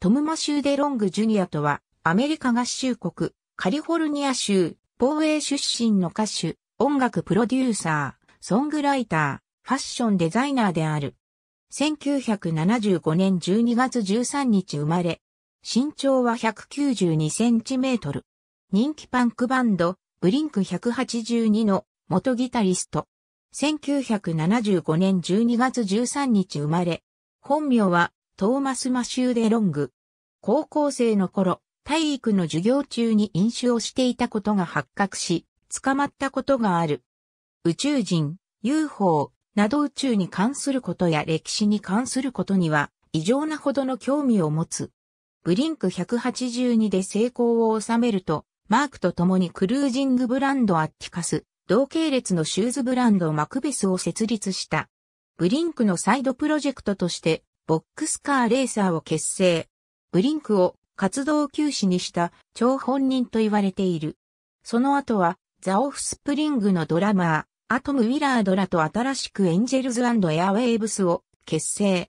トム・マシュー・デ・ロング・ジュニアとは、アメリカ合衆国、カリフォルニア州、防衛出身の歌手、音楽プロデューサー、ソングライター、ファッションデザイナーである。1975年12月13日生まれ、身長は192センチメートル。人気パンクバンド、ブリンク182の元ギタリスト。1975年12月13日生まれ、本名はトーマス・マシュー・デ・ロング。高校生の頃、体育の授業中に飲酒をしていたことが発覚し、捕まったことがある。宇宙人、UFO など宇宙に関することや歴史に関することには異常なほどの興味を持つ。ブリンク182で成功を収めると、マークと共にクルージングブランドアッティカス、同系列のシューズブランドマクベスを設立した。ブリンクのサイドプロジェクトとしてボックスカーレーサーを結成。ブリンクを活動休止にした超本人と言われている。その後は、ザ・オフスプリングのドラマー、アトム・ウィラードらと新しくエンジェルズエアウェーブスを結成。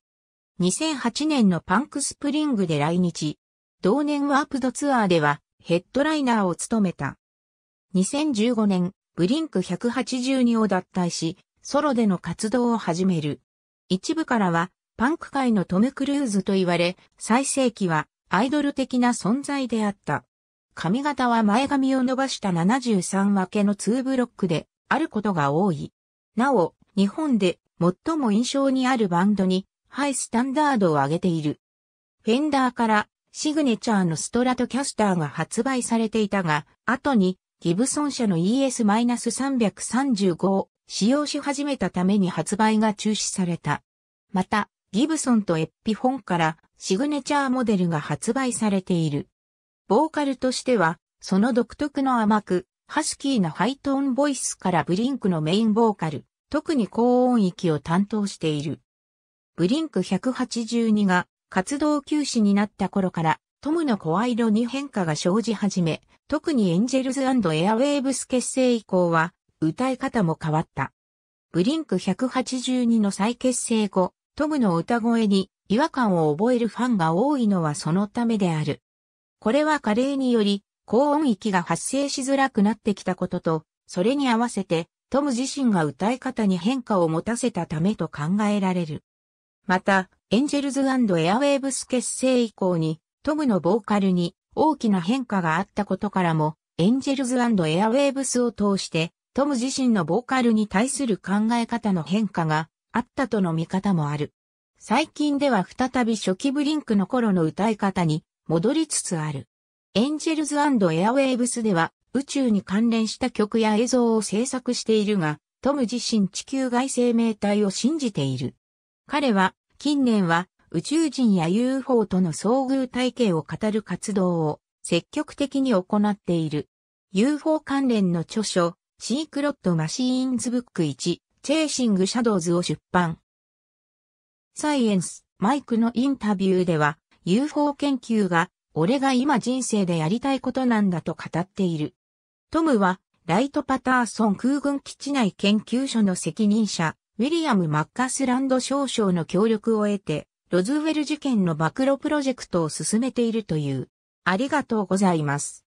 2008年のパンクスプリングで来日。同年ワープドツアーではヘッドライナーを務めた。2015年、ブリンク182を脱退し、ソロでの活動を始める。一部からはパンク界のトム・クルーズと言われ、最盛期はアイドル的な存在であった。髪型は前髪を伸ばした73分けの2ブロックであることが多い。なお、日本で最も印象にあるバンドにハイスタンダードを上げている。フェンダーからシグネチャーのストラトキャスターが発売されていたが、後にギブソン社の ES-335 を使用し始めたために発売が中止された。また、ギブソンとエッピフォンからシグネチャーモデルが発売されている。ボーカルとしては、その独特の甘く、ハスキーなハイトーンボイスからブリンクのメインボーカル、特に高音域を担当している。ブリンク182が活動休止になった頃からトムの声色に変化が生じ始め、特にエンジェルズエアウェーブス結成以降は歌い方も変わった。ブリンク182の再結成後、トムの歌声に違和感を覚えるファンが多いのはそのためである。これは加齢により高音域が発生しづらくなってきたことと、それに合わせてトム自身が歌い方に変化を持たせたためと考えられる。また、エンジェルズエアウェーブス結成以降に、トムのボーカルに大きな変化があったことからも、エンジェルズエアウェーブスを通して、トム自身のボーカルに対する考え方の変化があったとの見方もある。最近では再び初期ブリンクの頃の歌い方に戻りつつある。エンジェルズエアウェーブスでは宇宙に関連した曲や映像を制作しているが、トム自身地球外生命体を信じている。彼は近年は宇宙人や UFO との遭遇体系を語る活動を積極的に行っている。UFO 関連の著書、シークロットマシーンズブック1チェイシング・シャドウズを出版。サイエンス、マイクのインタビューでは、UFO 研究が、俺が今人生でやりたいことなんだと語っている。トムは、ライトパターソン空軍基地内研究所の責任者、ウィリアム・マッカスランド少将の協力を得て、ロズウェル事件の暴露プロジェクトを進めているという。ありがとうございます。